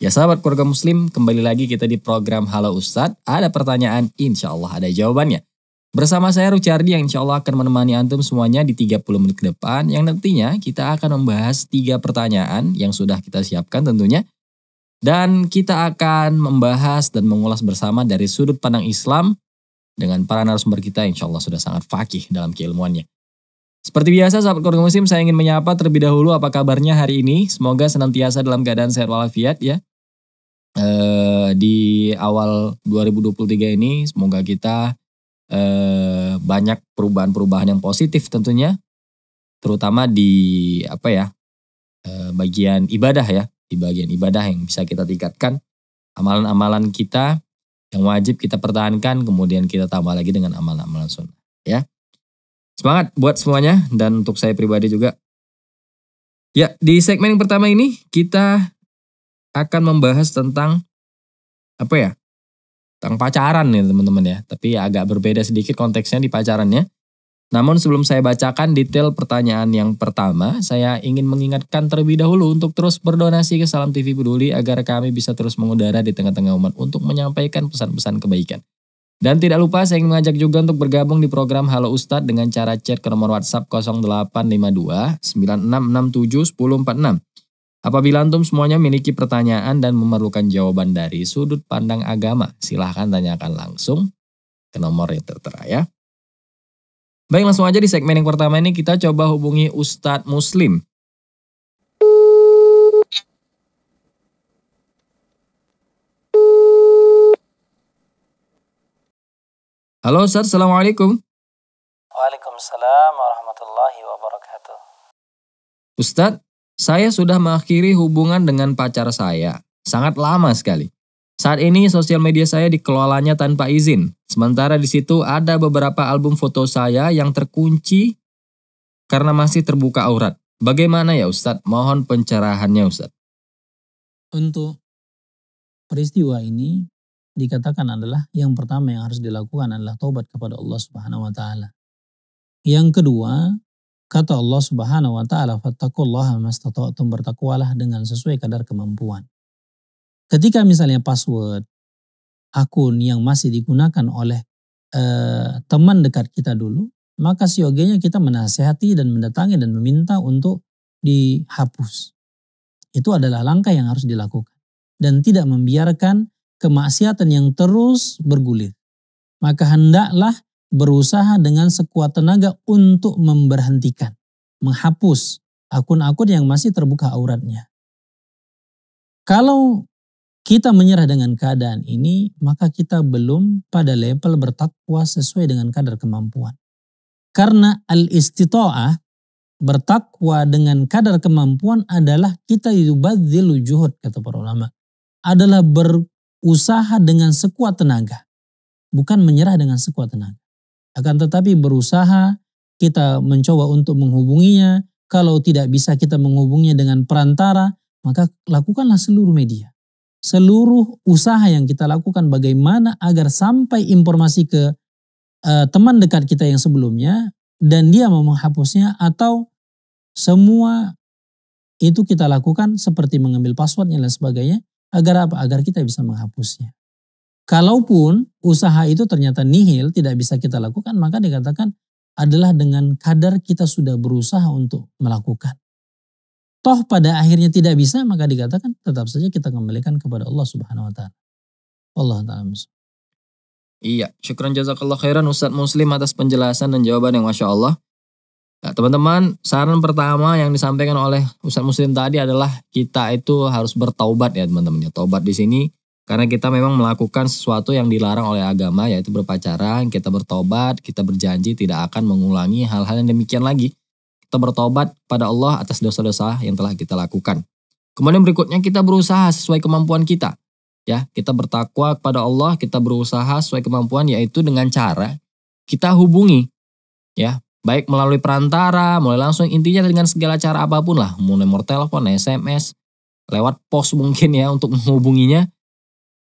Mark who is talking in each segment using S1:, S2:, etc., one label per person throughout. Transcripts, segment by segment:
S1: Ya sahabat keluarga muslim, kembali lagi kita di program Halo Ustadz. Ada pertanyaan, insya Allah ada jawabannya. Bersama saya Rucardi yang insya Allah akan menemani Antum semuanya di 30 menit ke depan. Yang nantinya kita akan membahas tiga pertanyaan yang sudah kita siapkan tentunya. Dan kita akan membahas dan mengulas bersama dari sudut pandang Islam dengan para narasumber kita insya Allah sudah sangat fakih dalam keilmuannya. Seperti biasa, sahabat keluarga muslim, saya ingin menyapa terlebih dahulu apa kabarnya hari ini. Semoga senantiasa dalam keadaan sehat walafiat ya. E, di awal 2023 ini, semoga kita e, banyak perubahan-perubahan yang positif tentunya. Terutama di apa ya, e, bagian ibadah ya. Di bagian ibadah yang bisa kita tingkatkan. Amalan-amalan kita yang wajib kita pertahankan, kemudian kita tambah lagi dengan amalan-amalan sunnah. Ya. Semangat buat semuanya dan untuk saya pribadi juga. Ya, di segmen yang pertama ini kita akan membahas tentang apa ya? Tentang pacaran nih teman-teman ya. Tapi ya agak berbeda sedikit konteksnya di pacarannya. Namun sebelum saya bacakan detail pertanyaan yang pertama, saya ingin mengingatkan terlebih dahulu untuk terus berdonasi ke Salam TV Peduli agar kami bisa terus mengudara di tengah-tengah umat untuk menyampaikan pesan-pesan kebaikan. Dan tidak lupa saya ingin mengajak juga untuk bergabung di program Halo Ustadz dengan cara chat ke nomor WhatsApp 0852 9667 1046. Apabila antum semuanya memiliki pertanyaan dan memerlukan jawaban dari sudut pandang agama, silahkan tanyakan langsung ke nomor yang tertera ya. Baik langsung aja di segmen yang pertama ini kita coba hubungi Ustadz Muslim Halo Ustaz, Assalamualaikum.
S2: Waalaikumsalam warahmatullahi wabarakatuh.
S1: Ustaz, saya sudah mengakhiri hubungan dengan pacar saya. Sangat lama sekali. Saat ini sosial media saya dikelolanya tanpa izin. Sementara di situ ada beberapa album foto saya yang terkunci karena masih terbuka aurat. Bagaimana ya Ustadz? Mohon pencerahannya Ustadz.
S2: Untuk peristiwa ini, dikatakan adalah yang pertama yang harus dilakukan adalah taubat kepada Allah Subhanahu wa taala. Yang kedua, kata Allah Subhanahu wa taala, "Fattaqullaha mastata'tum" bertakwalah dengan sesuai kadar kemampuan. Ketika misalnya password akun yang masih digunakan oleh eh, teman dekat kita dulu, maka siogenya kita menasehati dan mendatangi dan meminta untuk dihapus. Itu adalah langkah yang harus dilakukan dan tidak membiarkan kemaksiatan yang terus bergulir. Maka hendaklah berusaha dengan sekuat tenaga untuk memberhentikan, menghapus akun-akun yang masih terbuka auratnya. Kalau kita menyerah dengan keadaan ini, maka kita belum pada level bertakwa sesuai dengan kadar kemampuan. Karena al-istita'ah, bertakwa dengan kadar kemampuan adalah kita yubadzilu juhud, kata para ulama. Adalah ber, usaha dengan sekuat tenaga. Bukan menyerah dengan sekuat tenaga. Akan tetapi berusaha, kita mencoba untuk menghubunginya. Kalau tidak bisa kita menghubunginya dengan perantara, maka lakukanlah seluruh media. Seluruh usaha yang kita lakukan bagaimana agar sampai informasi ke uh, teman dekat kita yang sebelumnya dan dia mau menghapusnya atau semua itu kita lakukan seperti mengambil passwordnya dan sebagainya Agar apa? Agar kita bisa menghapusnya. Kalaupun usaha itu ternyata nihil, tidak bisa kita lakukan, maka dikatakan adalah dengan kadar kita sudah berusaha untuk melakukan. Toh pada akhirnya tidak bisa, maka dikatakan tetap saja kita kembalikan kepada Allah Subhanahu wa taala. Allah taala
S1: Iya, syukran jazakallah khairan Ustaz Muslim atas penjelasan dan jawaban yang Masya Allah. Nah, teman-teman, saran pertama yang disampaikan oleh Ustadz Muslim tadi adalah kita itu harus bertaubat ya teman-teman. Ya. Taubat di sini karena kita memang melakukan sesuatu yang dilarang oleh agama yaitu berpacaran, kita bertobat, kita berjanji tidak akan mengulangi hal-hal yang demikian lagi. Kita bertobat pada Allah atas dosa-dosa yang telah kita lakukan. Kemudian berikutnya kita berusaha sesuai kemampuan kita. Ya, kita bertakwa kepada Allah, kita berusaha sesuai kemampuan yaitu dengan cara kita hubungi ya Baik melalui perantara, mulai langsung intinya dengan segala cara apapun lah. Mau nomor telepon, SMS, lewat pos mungkin ya untuk menghubunginya.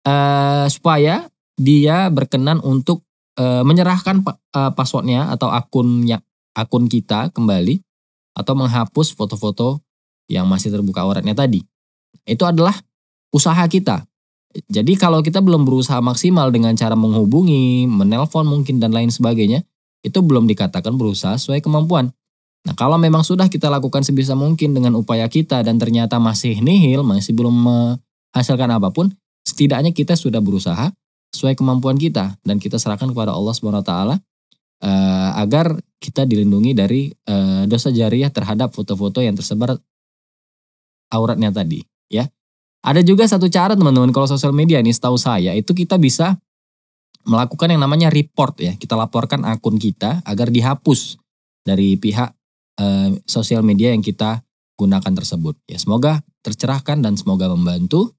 S1: Uh, supaya dia berkenan untuk uh, menyerahkan uh, passwordnya atau akunnya akun kita kembali atau menghapus foto-foto yang masih terbuka auratnya tadi. Itu adalah usaha kita. Jadi kalau kita belum berusaha maksimal dengan cara menghubungi, menelpon mungkin dan lain sebagainya, itu belum dikatakan berusaha sesuai kemampuan. Nah, kalau memang sudah kita lakukan sebisa mungkin dengan upaya kita dan ternyata masih nihil, masih belum menghasilkan apapun, setidaknya kita sudah berusaha sesuai kemampuan kita dan kita serahkan kepada Allah Subhanahu wa taala eh, agar kita dilindungi dari uh, dosa jariah terhadap foto-foto yang tersebar auratnya tadi, ya. Ada juga satu cara teman-teman kalau sosial media ini setahu saya itu kita bisa melakukan yang namanya report ya. Kita laporkan akun kita agar dihapus dari pihak eh, sosial media yang kita gunakan tersebut. Ya, semoga tercerahkan dan semoga membantu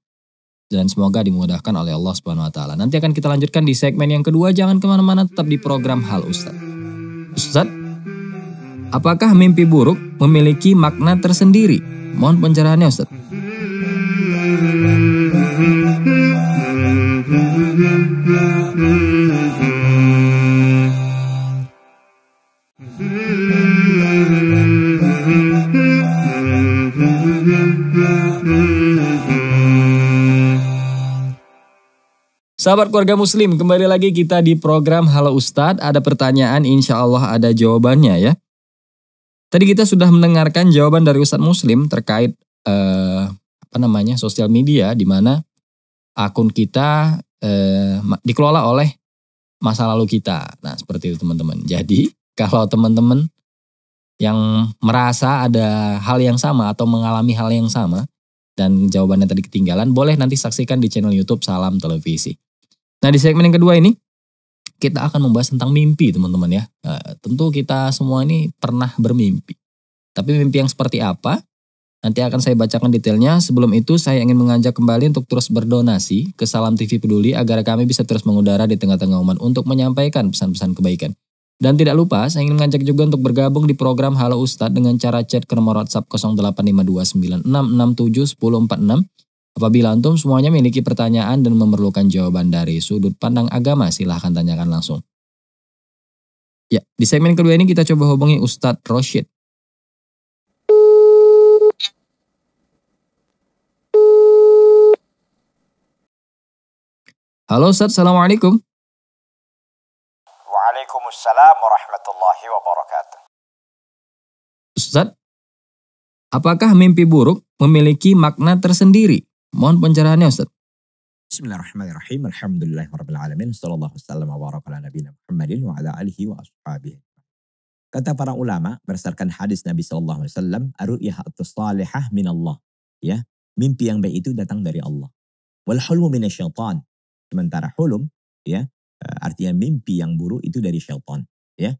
S1: dan semoga dimudahkan oleh Allah Subhanahu wa taala. Nanti akan kita lanjutkan di segmen yang kedua. Jangan kemana mana tetap di program Hal Ustaz. Ustaz, apakah mimpi buruk memiliki makna tersendiri? Mohon pencerahannya Ustaz. Sahabat keluarga muslim, kembali lagi kita di program Halo Ustadz. Ada pertanyaan, insya Allah ada jawabannya ya. Tadi kita sudah mendengarkan jawaban dari Ustadz Muslim terkait eh, apa namanya sosial media, di mana akun kita eh, dikelola oleh masa lalu kita. Nah seperti itu teman-teman. Jadi kalau teman-teman yang merasa ada hal yang sama atau mengalami hal yang sama dan jawabannya tadi ketinggalan, boleh nanti saksikan di channel YouTube Salam Televisi. Nah di segmen yang kedua ini kita akan membahas tentang mimpi teman-teman ya. Nah, tentu kita semua ini pernah bermimpi. Tapi mimpi yang seperti apa? Nanti akan saya bacakan detailnya. Sebelum itu saya ingin mengajak kembali untuk terus berdonasi ke Salam TV Peduli agar kami bisa terus mengudara di tengah-tengah umat untuk menyampaikan pesan-pesan kebaikan. Dan tidak lupa, saya ingin mengajak juga untuk bergabung di program Halo Ustadz dengan cara chat ke nomor WhatsApp 085296671046 Apabila antum semuanya memiliki pertanyaan dan memerlukan jawaban dari sudut pandang agama, silahkan tanyakan langsung. Ya, di segmen kedua ini kita coba hubungi Ustadz Roshid. Halo Ustadz, Assalamualaikum.
S3: Waalaikumsalam warahmatullahi wabarakatuh.
S1: Ustadz, apakah mimpi buruk memiliki makna tersendiri? Mohon pencerahannya Ustaz.
S3: Bismillahirrahmanirrahim. Alhamdulillahirrahmanirrahim. Sallallahu wasallam wa baraka ala nabiyina Muhammadin wa ala alihi wa ashabihi. Kata para ulama berdasarkan hadis Nabi Shallallahu Alaihi Wasallam, aru'yah atau salihah min Allah. Ya, mimpi yang baik itu datang dari Allah. Wal hulmu min syaitan. Sementara hulum, ya, eh, artinya mimpi yang buruk itu dari syaitan. Ya,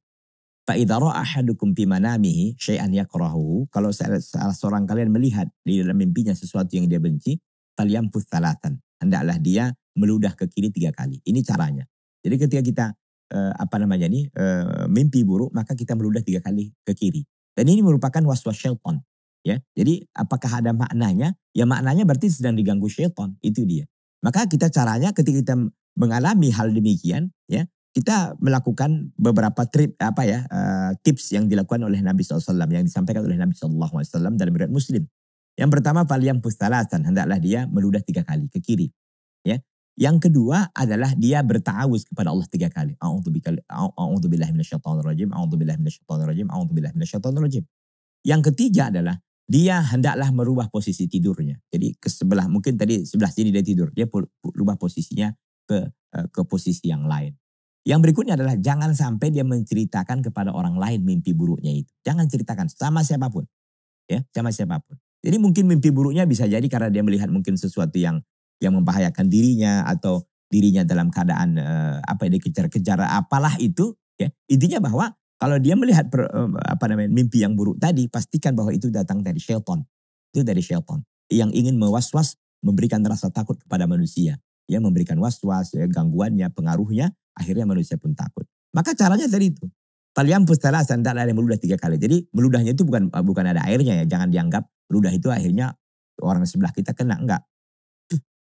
S3: Fa ahadukum fi manamihi syai'an yakrahuhu. Kalau salah seorang kalian melihat di dalam mimpinya sesuatu yang dia benci, falyamfus salatan. Hendaklah dia meludah ke kiri tiga kali. Ini caranya. Jadi ketika kita uh, apa namanya ini uh, mimpi buruk maka kita meludah tiga kali ke kiri. Dan ini merupakan waswas syaitan. Ya, jadi apakah ada maknanya? Ya maknanya berarti sedang diganggu syaitan. Itu dia. Maka kita caranya ketika kita mengalami hal demikian, ya kita melakukan beberapa trip apa ya uh, tips yang dilakukan oleh Nabi SAW yang disampaikan oleh Nabi SAW dalam riwayat Muslim. Yang pertama yang pustalasan, hendaklah dia meludah tiga kali ke kiri. Ya. Yang kedua adalah dia bertawus kepada Allah tiga kali. A'udzubillahi minasyaitonirrajim, a'udzubillahi minasyaitonirrajim, a'udzubillahi minasyaitonirrajim. Yang ketiga adalah dia hendaklah merubah posisi tidurnya. Jadi ke sebelah mungkin tadi sebelah sini dia tidur, dia rubah posisinya ke eh, ke posisi yang lain. Yang berikutnya adalah jangan sampai dia menceritakan kepada orang lain mimpi buruknya itu. Jangan ceritakan sama siapapun. Ya, sama siapapun. Jadi mungkin mimpi buruknya bisa jadi karena dia melihat mungkin sesuatu yang yang membahayakan dirinya atau dirinya dalam keadaan uh, apa ini kejar-kejar apalah itu ya. Intinya bahwa kalau dia melihat per, uh, apa namanya mimpi yang buruk tadi pastikan bahwa itu datang dari Shelton Itu dari Shelton yang ingin mewas was memberikan rasa takut kepada manusia. Ya memberikan was ya, gangguannya, pengaruhnya akhirnya manusia pun takut. Maka caranya tadi itu. Kalian pustala sandal ada meludah tiga kali. Jadi meludahnya itu bukan eh, bukan ada airnya ya. Jangan dianggap Ludah itu akhirnya orang sebelah kita kena enggak.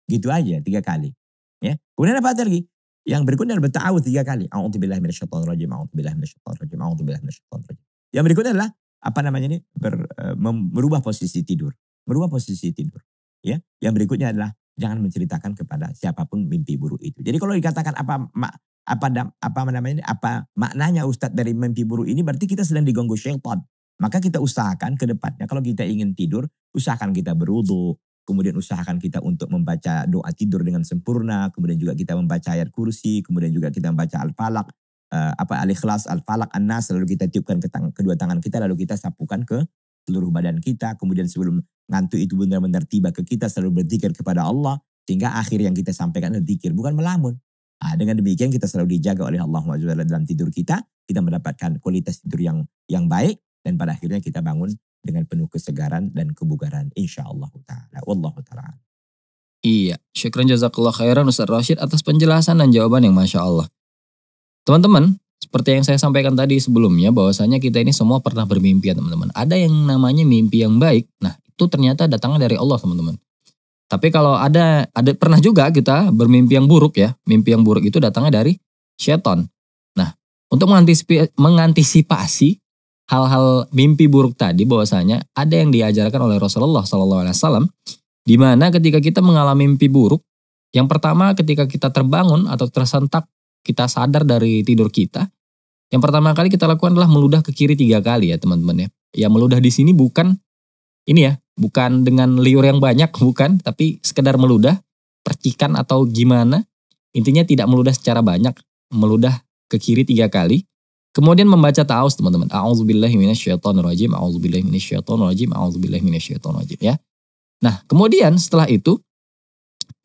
S3: Gitu aja tiga kali. Ya. Kemudian apa lagi? Yang berikutnya adalah bertawud tiga kali. A'udzubillahi minasyaitonirrajim, rajim. minasyaitonirrajim, a'udzubillahi minasyaitonirrajim. Yang berikutnya adalah apa namanya ini ber, e, merubah posisi tidur, merubah posisi tidur. Ya, yang berikutnya adalah jangan menceritakan kepada siapapun mimpi buruk itu. Jadi kalau dikatakan apa apa apa namanya ini? apa maknanya Ustadz dari mimpi buruk ini berarti kita sedang diganggu syaitan. Maka kita usahakan ke depannya kalau kita ingin tidur, usahakan kita berwudu, kemudian usahakan kita untuk membaca doa tidur dengan sempurna, kemudian juga kita membaca ayat kursi, kemudian juga kita membaca al-falak, eh, apa al-ikhlas, al-falak, an-nas, lalu kita tiupkan ke tang kedua tangan kita, lalu kita sapukan ke seluruh badan kita, kemudian sebelum ngantuk itu benar-benar tiba ke kita, selalu berzikir kepada Allah, sehingga akhir yang kita sampaikan adalah zikir, bukan melamun. Nah, dengan demikian kita selalu dijaga oleh Allah SWT dalam tidur kita, kita mendapatkan kualitas tidur yang yang baik, dan pada akhirnya kita bangun dengan penuh kesegaran dan kebugaran insya Allah ta'ala. Allah ta'ala.
S1: Iya, syukran jazakallah khairan Ustaz Rashid atas penjelasan dan jawaban yang Masya Allah. Teman-teman, seperti yang saya sampaikan tadi sebelumnya bahwasanya kita ini semua pernah bermimpi ya teman-teman. Ada yang namanya mimpi yang baik, nah itu ternyata datangnya dari Allah teman-teman. Tapi kalau ada ada pernah juga kita bermimpi yang buruk ya, mimpi yang buruk itu datangnya dari setan. Nah, untuk mengantisipasi hal-hal mimpi buruk tadi bahwasanya ada yang diajarkan oleh Rasulullah Sallallahu Alaihi Wasallam di mana ketika kita mengalami mimpi buruk yang pertama ketika kita terbangun atau tersentak kita sadar dari tidur kita yang pertama kali kita lakukan adalah meludah ke kiri tiga kali ya teman-teman ya ya meludah di sini bukan ini ya bukan dengan liur yang banyak bukan tapi sekedar meludah percikan atau gimana intinya tidak meludah secara banyak meludah ke kiri tiga kali Kemudian membaca ta'awuz teman-teman. A'udzubillahi minasyaitonirrajim, a'udzubillahi minasyaitonirrajim, a'udzubillahi minasyaitonirrajim ya. Nah, kemudian setelah itu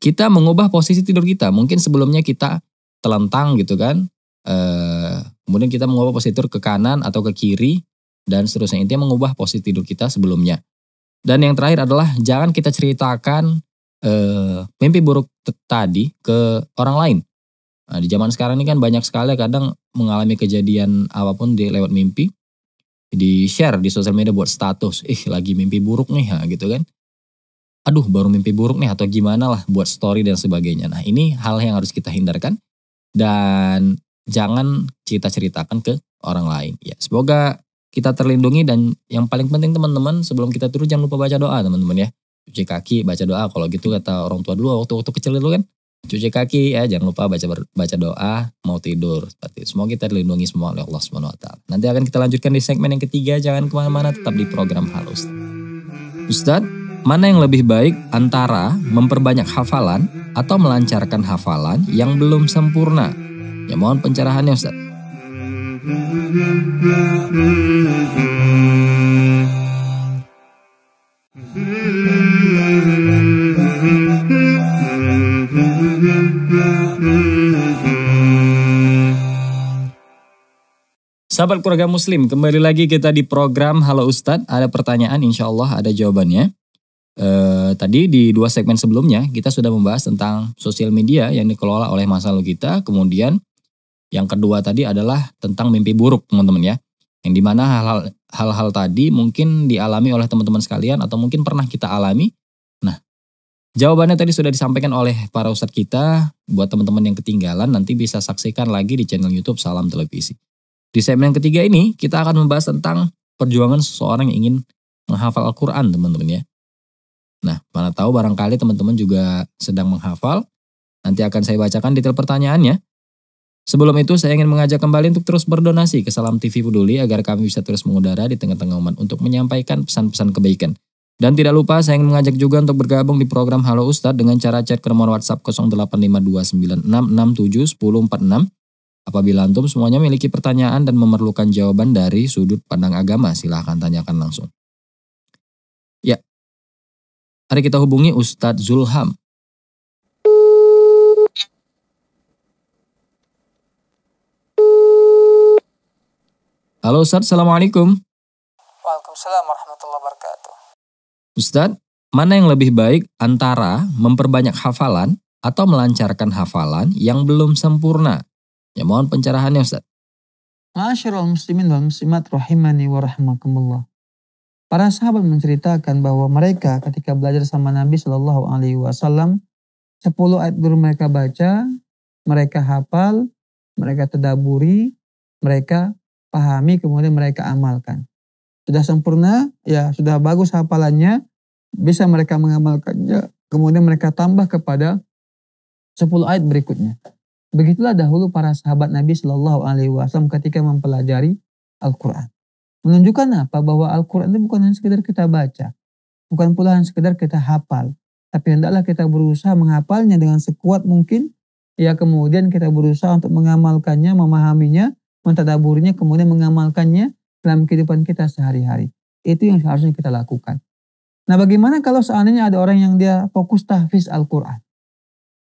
S1: kita mengubah posisi tidur kita. Mungkin sebelumnya kita telentang gitu kan. E, kemudian kita mengubah posisi tidur ke kanan atau ke kiri dan seterusnya. Intinya mengubah posisi tidur kita sebelumnya. Dan yang terakhir adalah jangan kita ceritakan e, mimpi buruk tadi ke orang lain. Nah, di zaman sekarang ini kan banyak sekali kadang mengalami kejadian apapun di lewat mimpi. Di share di sosial media buat status, ih lagi mimpi buruk nih ya, gitu kan. Aduh baru mimpi buruk nih atau gimana lah buat story dan sebagainya. Nah ini hal yang harus kita hindarkan dan jangan cerita-ceritakan ke orang lain. Ya semoga kita terlindungi dan yang paling penting teman-teman sebelum kita turun jangan lupa baca doa teman-teman ya. Cuci kaki, baca doa kalau gitu kata orang tua dulu waktu-waktu kecil dulu kan cuci kaki ya jangan lupa baca baca doa mau tidur seperti itu. semoga kita dilindungi semua oleh Allah Subhanahu wa taala nanti akan kita lanjutkan di segmen yang ketiga jangan kemana-mana tetap di program halus Ustad mana yang lebih baik antara memperbanyak hafalan atau melancarkan hafalan yang belum sempurna ya mohon pencerahannya Ustad Sahabat keluarga muslim, kembali lagi kita di program Halo Ustadz. Ada pertanyaan, insya Allah ada jawabannya. E, tadi di dua segmen sebelumnya kita sudah membahas tentang sosial media yang dikelola oleh masa lalu kita. Kemudian yang kedua tadi adalah tentang mimpi buruk teman-teman ya. Yang dimana hal-hal tadi mungkin dialami oleh teman-teman sekalian atau mungkin pernah kita alami. Nah, jawabannya tadi sudah disampaikan oleh para ustadz kita. Buat teman-teman yang ketinggalan nanti bisa saksikan lagi di channel Youtube Salam Televisi. Di segmen yang ketiga ini, kita akan membahas tentang perjuangan seseorang yang ingin menghafal Al-Quran, teman-teman ya. Nah, mana tahu barangkali teman-teman juga sedang menghafal. Nanti akan saya bacakan detail pertanyaannya. Sebelum itu, saya ingin mengajak kembali untuk terus berdonasi ke Salam TV Peduli agar kami bisa terus mengudara di tengah-tengah umat untuk menyampaikan pesan-pesan kebaikan. Dan tidak lupa, saya ingin mengajak juga untuk bergabung di program Halo Ustadz dengan cara chat ke nomor WhatsApp 085296671046 Apabila antum semuanya memiliki pertanyaan dan memerlukan jawaban dari sudut pandang agama, silahkan tanyakan langsung. Ya, mari kita hubungi Ustadz Zulham. Halo Ustadz, Assalamualaikum.
S4: Waalaikumsalam warahmatullahi wabarakatuh.
S1: Ustadz, mana yang lebih baik antara memperbanyak hafalan atau melancarkan hafalan yang belum sempurna Ya mohon pencerahannya Ustaz.
S4: Masyarul muslimin wa muslimat rahimani wa rahmakumullah. Para sahabat menceritakan bahwa mereka ketika belajar sama Nabi Shallallahu Alaihi Wasallam, 10 ayat guru mereka baca, mereka hafal, mereka tedaburi, mereka pahami, kemudian mereka amalkan. Sudah sempurna, ya sudah bagus hafalannya, bisa mereka mengamalkannya, kemudian mereka tambah kepada 10 ayat berikutnya. Begitulah dahulu para sahabat Nabi Shallallahu Alaihi Wasallam ketika mempelajari Al-Quran. Menunjukkan apa? Bahwa Al-Quran itu bukan hanya sekedar kita baca, bukan pula hanya sekedar kita hafal, tapi hendaklah kita berusaha menghafalnya dengan sekuat mungkin. Ya kemudian kita berusaha untuk mengamalkannya, memahaminya, mentadaburinya, kemudian mengamalkannya dalam kehidupan kita sehari-hari. Itu yang harusnya kita lakukan. Nah bagaimana kalau seandainya ada orang yang dia fokus tahfiz Al-Quran.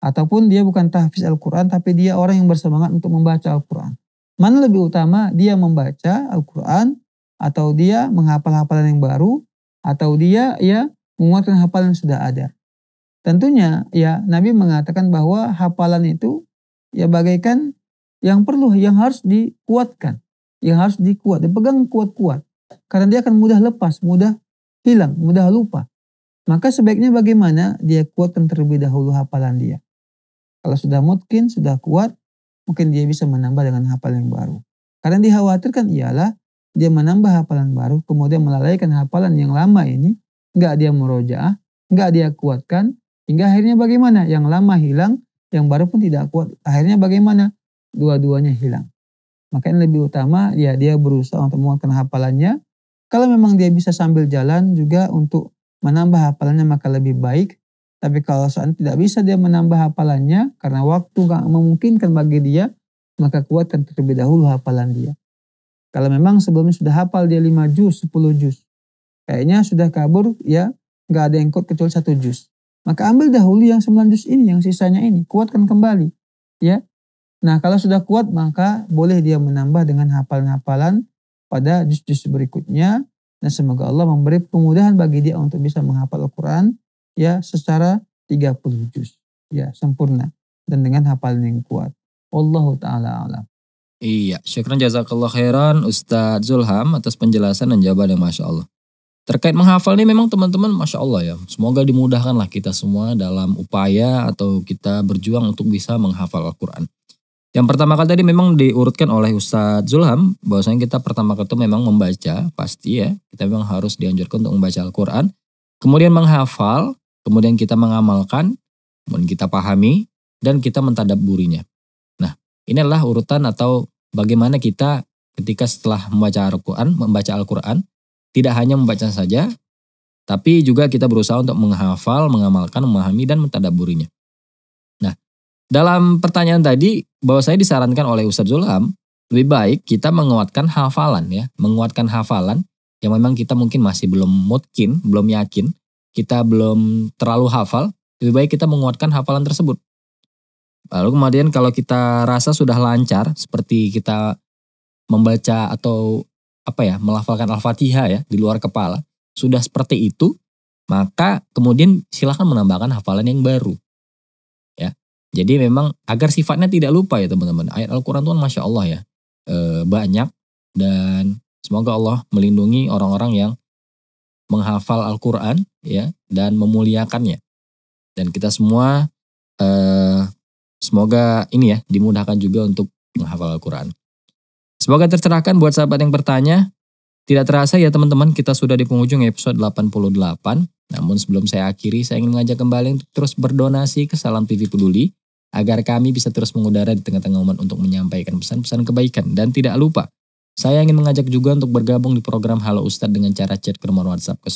S4: Ataupun dia bukan tahfiz Al-Quran tapi dia orang yang bersemangat untuk membaca Al-Quran. Mana lebih utama dia membaca Al-Quran atau dia menghafal hafalan yang baru atau dia ya menguatkan hafalan yang sudah ada. Tentunya ya Nabi mengatakan bahwa hafalan itu ya bagaikan yang perlu yang harus dikuatkan, yang harus dikuat, dipegang kuat-kuat. Karena dia akan mudah lepas, mudah hilang, mudah lupa. Maka sebaiknya bagaimana dia kuatkan terlebih dahulu hafalan dia. Kalau sudah mungkin, sudah kuat, mungkin dia bisa menambah dengan hafalan yang baru. Karena dikhawatirkan ialah dia menambah hafalan baru, kemudian melalaikan hafalan yang lama ini, nggak dia merojaah, nggak dia kuatkan, hingga akhirnya bagaimana? Yang lama hilang, yang baru pun tidak kuat. Akhirnya bagaimana? Dua-duanya hilang. Makanya lebih utama ya dia berusaha untuk menguatkan hafalannya. Kalau memang dia bisa sambil jalan juga untuk menambah hafalannya maka lebih baik. Tapi kalau saat tidak bisa dia menambah hafalannya karena waktu gak memungkinkan bagi dia, maka kuatkan terlebih dahulu hafalan dia. Kalau memang sebelumnya sudah hafal dia 5 juz, 10 juz. Kayaknya sudah kabur ya gak ada yang kuat kecuali satu juz. Maka ambil dahulu yang 9 juz ini, yang sisanya ini, kuatkan kembali. Ya, Nah kalau sudah kuat maka boleh dia menambah dengan hafalan-hafalan pada juz-juz berikutnya. Dan semoga Allah memberi kemudahan bagi dia untuk bisa menghafal Al-Quran ya secara 30 juz ya sempurna dan dengan hafalan yang kuat. Allahu taala alam.
S1: Iya, syukran jazakallah khairan Ustaz Zulham atas penjelasan dan jawaban yang Masya Allah. Terkait menghafal ini memang teman-teman Masya Allah ya. Semoga dimudahkanlah kita semua dalam upaya atau kita berjuang untuk bisa menghafal Al-Quran. Yang pertama kali tadi memang diurutkan oleh Ustadz Zulham bahwasanya kita pertama kali itu memang membaca pasti ya kita memang harus dianjurkan untuk membaca Al-Quran. Kemudian menghafal, kemudian kita mengamalkan, kemudian kita pahami, dan kita mentadaburinya. Nah, ini adalah urutan atau bagaimana kita ketika setelah membaca Al-Quran, membaca Al-Quran, tidak hanya membaca saja, tapi juga kita berusaha untuk menghafal, mengamalkan, memahami, dan mentadaburinya. Nah, dalam pertanyaan tadi, bahwa saya disarankan oleh Ustadz Zulham, lebih baik kita menguatkan hafalan ya, menguatkan hafalan yang memang kita mungkin masih belum mungkin, belum yakin, kita belum terlalu hafal, lebih baik kita menguatkan hafalan tersebut. Lalu kemudian kalau kita rasa sudah lancar, seperti kita membaca atau apa ya, melafalkan Al-Fatihah ya di luar kepala, sudah seperti itu, maka kemudian silahkan menambahkan hafalan yang baru. Ya. Jadi memang agar sifatnya tidak lupa ya teman-teman. Ayat Al-Quran Tuhan Masya Allah ya. E, banyak dan semoga Allah melindungi orang-orang yang menghafal Al-Quran ya dan memuliakannya. Dan kita semua eh, semoga ini ya dimudahkan juga untuk menghafal Al-Quran. Semoga tercerahkan buat sahabat yang bertanya. Tidak terasa ya teman-teman kita sudah di penghujung episode 88. Namun sebelum saya akhiri saya ingin mengajak kembali untuk terus berdonasi ke Salam TV Peduli agar kami bisa terus mengudara di tengah-tengah umat untuk menyampaikan pesan-pesan kebaikan dan tidak lupa saya ingin mengajak juga untuk bergabung di program Halo Ustadz dengan cara chat ke nomor WhatsApp ke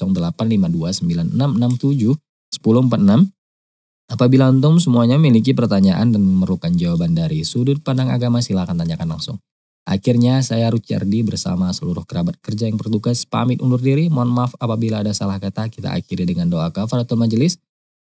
S1: Apabila antum semuanya memiliki pertanyaan dan memerlukan jawaban dari sudut pandang agama silakan tanyakan langsung. Akhirnya saya Ruciardi bersama seluruh kerabat kerja yang bertugas pamit undur diri. Mohon maaf apabila ada salah kata. Kita akhiri dengan doa kafaratul majelis.